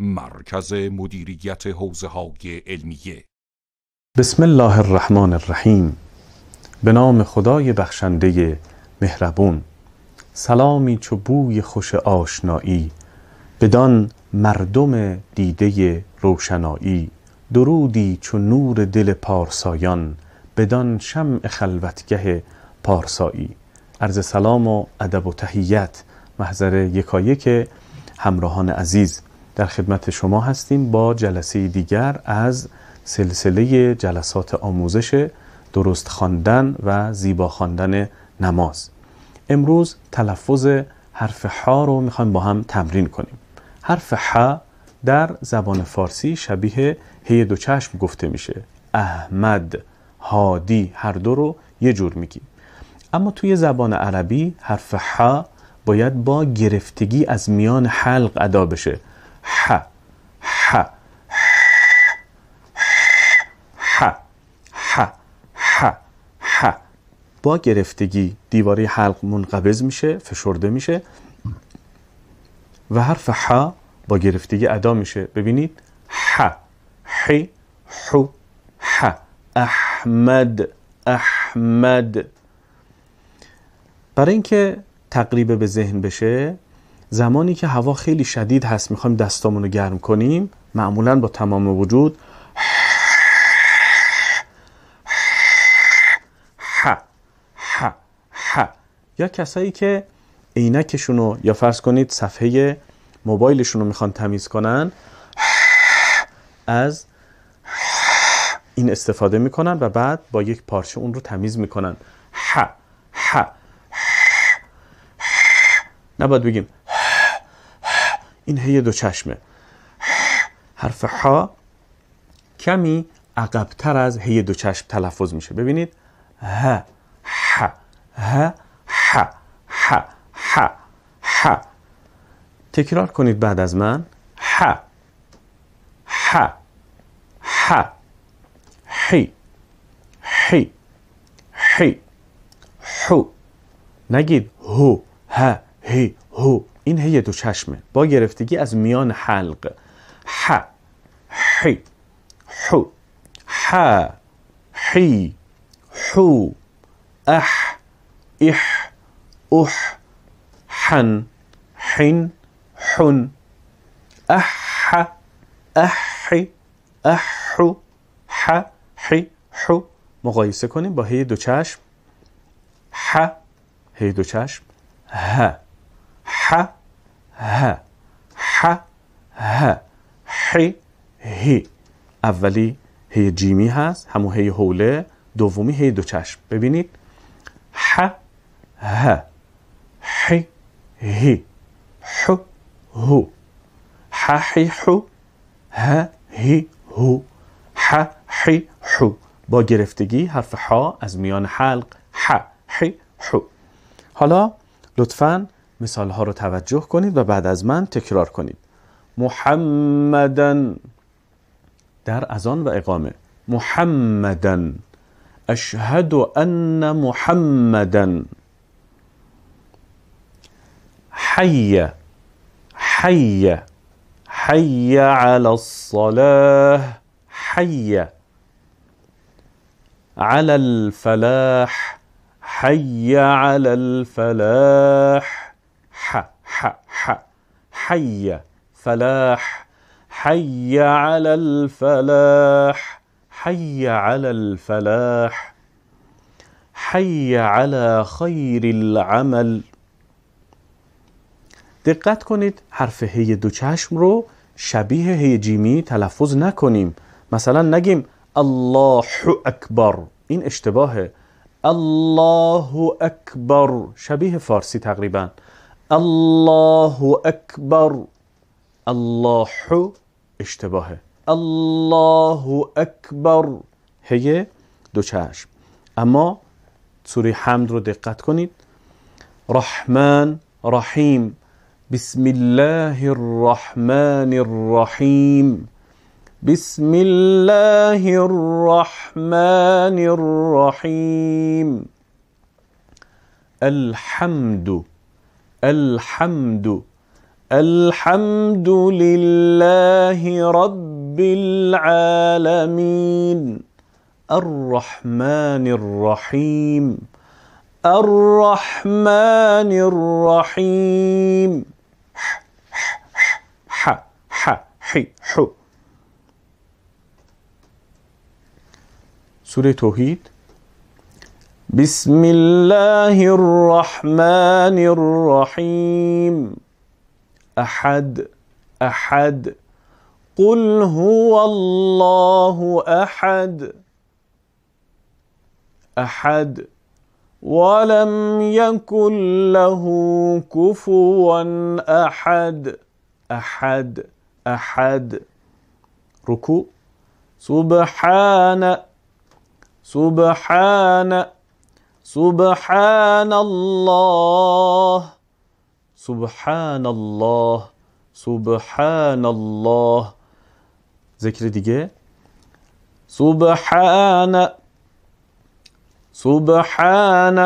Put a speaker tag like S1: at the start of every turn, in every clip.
S1: مرکز مدیریت حوزه های علمیه بسم الله الرحمن الرحیم به نام خدای بخشنده مهربون سلامی چو بوی خوش آشنایی بدان مردم دیده روشنایی درودی چو نور دل پارسایان بدان شمع خلوتگه پارسایی عرض سلام و ادب و تهیت محضر یکایک همراهان عزیز در خدمت شما هستیم با جلسه دیگر از سلسله جلسات آموزش درست خواندن و زیبا خواندن نماز امروز تلفظ حرف ح رو میخوایم با هم تمرین کنیم حرف ح در زبان فارسی شبیه هی دو چشم گفته میشه احمد هادی هر دو رو یه جور میگیم اما توی زبان عربی حرف ح باید با گرفتگی از میان حلق ادا بشه ح ح ح ح ح ح با گرفتگی دیواری حلق منقبض میشه فشرده میشه و حرف ح با گرفتگی ادا میشه ببینید ح ح ح ح احمد احمد برای اینکه تقریبه به ذهن بشه زمانی که هوا خیلی شدید هست میخوایم دستامون رو گرم کنیم معمولا با تمام وجود یا کسایی که عینکشون رو یا فرض کنید صفحه موبایلشون رو میخوان تمیز کنن از این استفاده میکنن و بعد با یک پارچه اون رو تمیز میکنن ها ها نباید بگیم این هی دو چشمه حرف ها کمی عقبتر از هی دو چشم تلفظ میشه ببینید ه ه ح ح ح ح تکرار کنید بعد از من ح ح ح حی حی حی حو نگید هو ه هی هو این هی دو چشمه با گرفتگی از میان حلق ح حی حو ح حی حو اح اح اح حن حن حن اح احی احو ح حی حو مقایسه کنیم با هی دو چشم ح هی دو چشم ه ح ه ح ه ح هی اولی هی جیمی هست همون هی حوله دومی هی دو چشم ببینید ح ه ح ه ح هو ح ه هو ح با گرفتگی حرف ح از میان حلق ح حی حالا لطفاً مثال ها رو توجه کنید و بعد از من تکرار کنید محمدن در اذان و اقامه محمدن اشهد ان محمدن حی حی حی علی الصلاه حی علی الفلاح حی علی الفلاح ح ح حي فلاح حي على الفلاح حي على الفلاح حي علی خیر العمل دقت کنید حرف هی دو چشم رو شبیه هی جیمی تلفظ نکنیم مثلا نگیم الله اکبر این اشتباهه الله اکبر شبیه فارسی تقریبا الله أكبر الله اشتباهه الله أكبر هي دو چشم اما سوره حمد رو دقت کنید رحمن رحیم بسم الله الرحمن الرحیم بسم الله الرحمن الرحیم الحمد الحمد الحمد لله رب العالمين الرحمن الرحيم الرحمن الرحيم ح ح ح ح ح سورة توحيد بسم الله الرحمن الرحيم احد احد قل هو الله احد احد ولم يكن له كفوا احد احد احد ركوع سبحان سبحان سبحان الله سبحان الله سبحان الله ذکر دیگه سبحان سبحان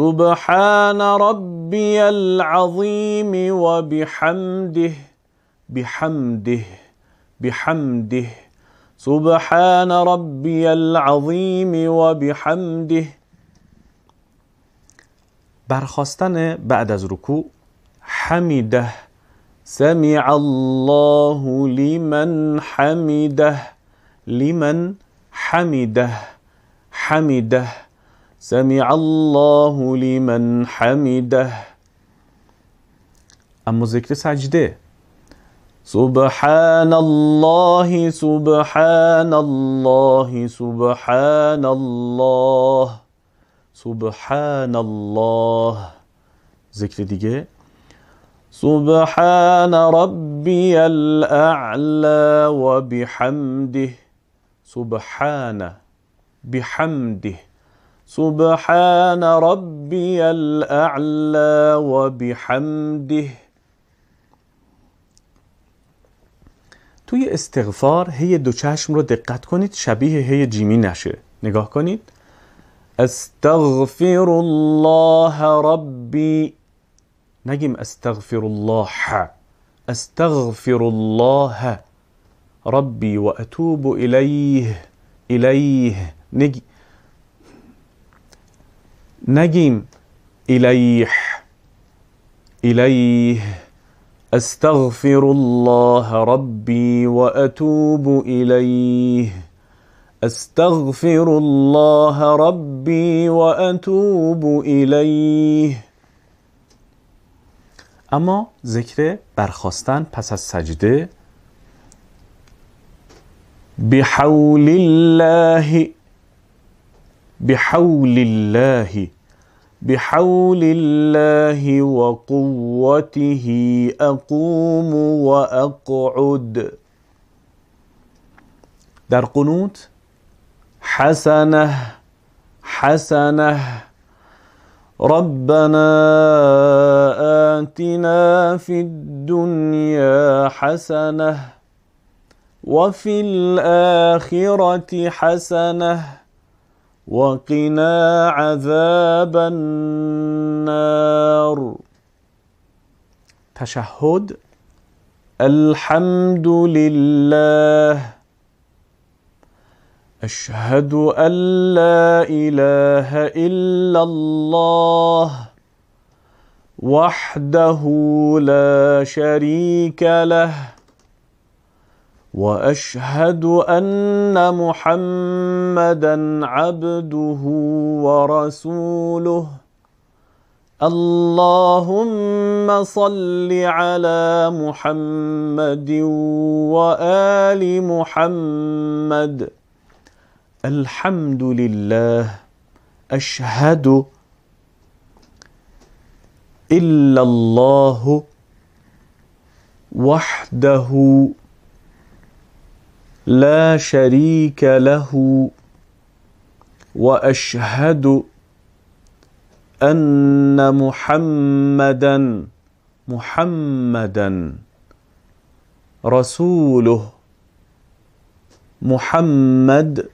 S1: سبحان ربي العظيم وبحمده بحمده بحمده سبحان ربي العظيم وبحمده برخواستن بعد از رکوع حمیده سمع الله لمن حمیده لمن حمیده حمیده سمع الله لمن حمیده اما ذکر سجده سبحان الله سبحان الله سبحان الله سبحان الله ذکر دیگه سبحان ربی الاعلا و بحمده سبحان بحمده سبحان ربی الاعلا و بحمده توی استغفار هی دو چشم رو دقت کنید شبیه هی جیمی نشه نگاه کنید أستغفر الله ربي نجم أستغفر الله أستغفر الله ربي وأتوب إليه إليه نجي نجم إليه إليه أستغفر الله ربي وأتوب إليه استغفر الله ربی و اتوب اما ذکر برخواستن پس از سجده بحول الله بحول الله بحول الله وقوته اقوم واقعد در قنوت حسنه حسنه ربنا اتنا في الدنيا حسنه وفي الاخره حسنه وقنا عذاب النار تشهد الحمد لله أشهد أن لا إله إلا الله وحده لا شريك له وأشهد أن محمدا عبده ورسوله اللهم صل على محمد وآل محمد الحمد لله أشهد إلا الله وحده لا شريك له وأشهد أن محمدا محمدا رسوله محمد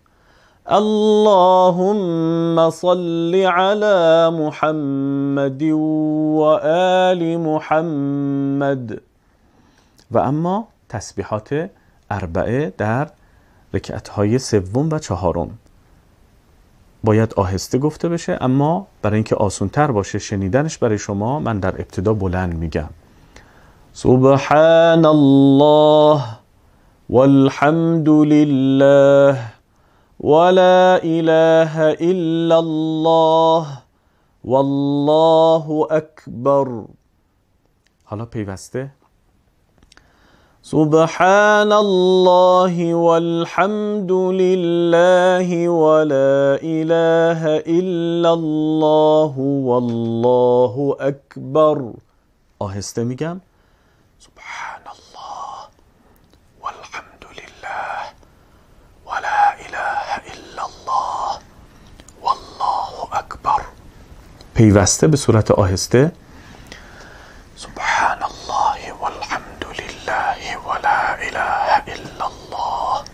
S1: اللهم صل على محمد وآل محمد و اما تسبیحات اربعه در رکعتهای سوم و چهارم باید آهسته گفته بشه اما برای اینکه آسونتر باشه شنیدنش برای شما من در ابتدا بلند میگم سبحان الله والحمد لله ولا اله الا الله والله اكبر حالا پیوسته سبحان الله والحمد لله ولا اله الا الله والله اكبر آهسته میگم سبحان پیوسته به صورت آهسته سبحان الله والحمد لله ولا اله الا الله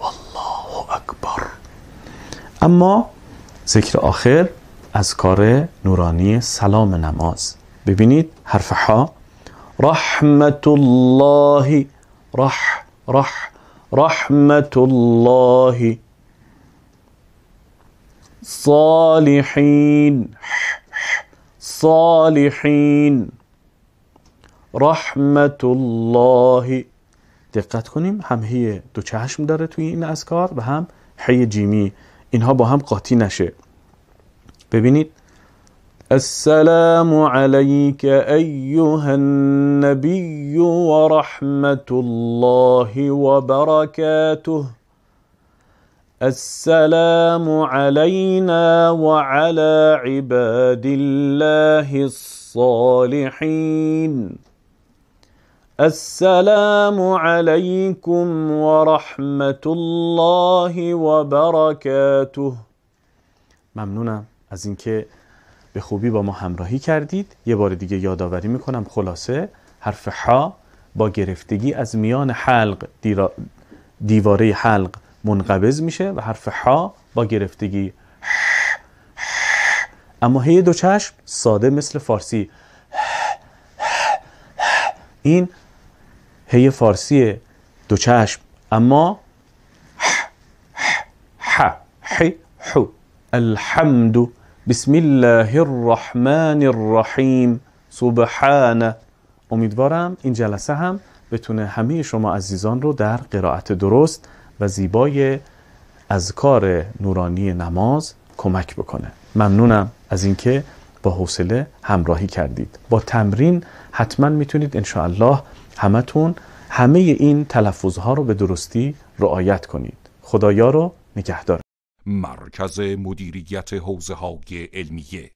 S1: والله اکبر اما ذکر آخر از کار نورانی سلام نماز ببینید حرف ها رحمت الله رح رح رحمت الله صالحین ح الصالحین رحمت الله دقت کنیم هم هی دو چشم داره توی این اذکار و هم حی جیمی اینها با هم قاطی نشه ببینید السلام عليك أيها النبي ورحمة الله وبركاته السلام علينا وعلى عباد الله الصالحين السلام عليكم ورحمة الله و وبركاته ممنونم از اینکه به خوبی با ما همراهی کردید یه بار دیگه یادآوری میکنم خلاصه حرف ح با گرفتگی از میان حلق دیواره حلق منقبض میشه و حرف حا با گرفتگی اما هی دو چشم ساده مثل فارسی این هی فارسی دو چشم اما ح ح حو الحمد بسم الله الرحمن الرحیم سبحان امیدوارم این جلسه هم بتونه همه شما عزیزان رو در قرائت درست و زیبای کار نورانی نماز کمک بکنه ممنونم از اینکه با حوصله همراهی کردید با تمرین حتما میتونید الله همتون همه این تلفظها رو به درستی رعایت کنید خدایا رو نگهدار مرکز مدیریت حوزه های علمیه